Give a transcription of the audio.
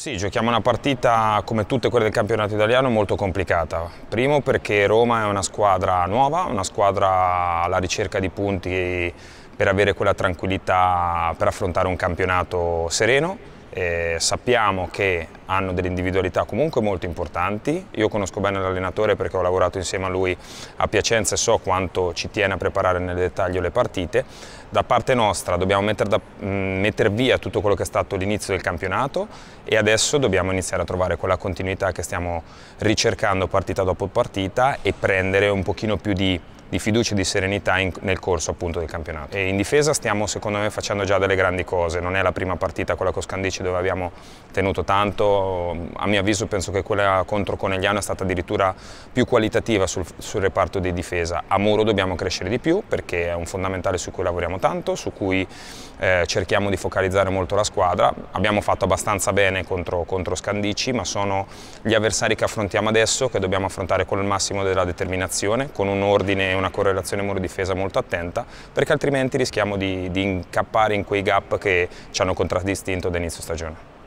Sì, giochiamo una partita come tutte quelle del campionato italiano molto complicata. Primo perché Roma è una squadra nuova, una squadra alla ricerca di punti per avere quella tranquillità per affrontare un campionato sereno. E eh, sappiamo che hanno delle individualità comunque molto importanti. Io conosco bene l'allenatore perché ho lavorato insieme a lui a Piacenza e so quanto ci tiene a preparare nel dettaglio le partite. Da parte nostra dobbiamo mettere mm, metter via tutto quello che è stato l'inizio del campionato e adesso dobbiamo iniziare a trovare quella continuità che stiamo ricercando partita dopo partita e prendere un pochino più di di fiducia e di serenità in, nel corso appunto del campionato. E in difesa stiamo secondo me facendo già delle grandi cose, non è la prima partita quella con Scandici dove abbiamo tenuto tanto, a mio avviso penso che quella contro Conegliano è stata addirittura più qualitativa sul, sul reparto di difesa. A Muro dobbiamo crescere di più perché è un fondamentale su cui lavoriamo tanto, su cui eh, cerchiamo di focalizzare molto la squadra, abbiamo fatto abbastanza bene contro, contro Scandici ma sono gli avversari che affrontiamo adesso che dobbiamo affrontare con il massimo della determinazione, con un ordine e una correlazione muro-difesa molto attenta perché altrimenti rischiamo di, di incappare in quei gap che ci hanno contraddistinto da inizio stagione.